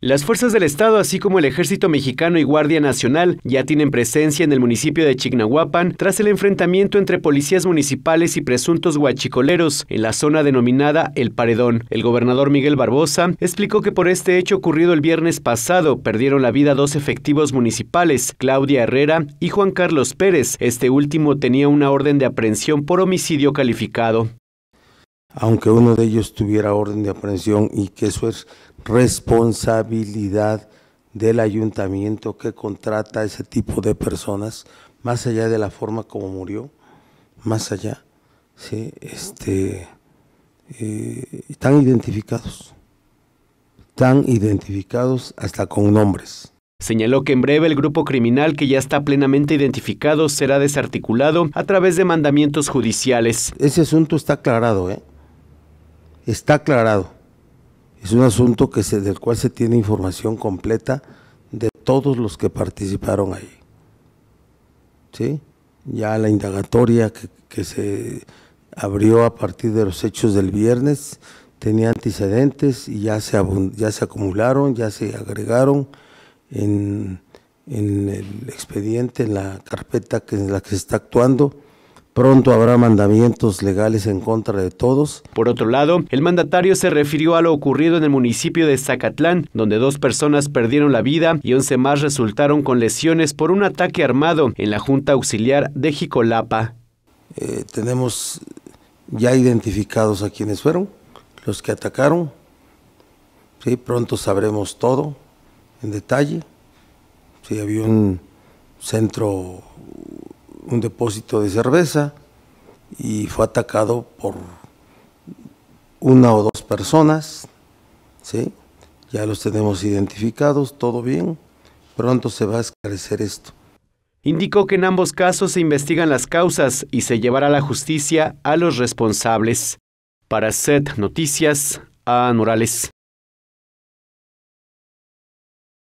Las fuerzas del Estado, así como el Ejército Mexicano y Guardia Nacional, ya tienen presencia en el municipio de Chignahuapan tras el enfrentamiento entre policías municipales y presuntos huachicoleros en la zona denominada El Paredón. El gobernador Miguel Barbosa explicó que por este hecho ocurrido el viernes pasado perdieron la vida dos efectivos municipales, Claudia Herrera y Juan Carlos Pérez. Este último tenía una orden de aprehensión por homicidio calificado aunque uno de ellos tuviera orden de aprehensión y que eso es responsabilidad del ayuntamiento que contrata a ese tipo de personas, más allá de la forma como murió, más allá, ¿sí? este, están eh, identificados, están identificados hasta con nombres. Señaló que en breve el grupo criminal que ya está plenamente identificado será desarticulado a través de mandamientos judiciales. Ese asunto está aclarado, ¿eh? está aclarado. Es un asunto que del cual se tiene información completa de todos los que participaron ahí. ¿Sí? Ya la indagatoria que, se abrió a partir de los hechos del viernes tenía antecedentes y ya se, ya se acumularon, ya se agregaron en, el expediente, en la carpeta que, en la que se está actuando Pronto habrá mandamientos legales en contra de todos. Por otro lado, el mandatario se refirió a lo ocurrido en el municipio de Zacatlán, donde dos personas perdieron la vida y 11 más resultaron con lesiones por un ataque armado en la Junta Auxiliar de Jicolapa. Eh, tenemos ya identificados a quienes fueron, los que atacaron. pronto sabremos todo en detalle. Si había un centro un depósito de cerveza y fue atacado por una o dos personas, ¿sí? ya los tenemos identificados, todo bien, pronto se va a esclarecer esto. Indicó que en ambos casos se investigan las causas y se llevará a la justicia a los responsables. Para SET Noticias, a Morales.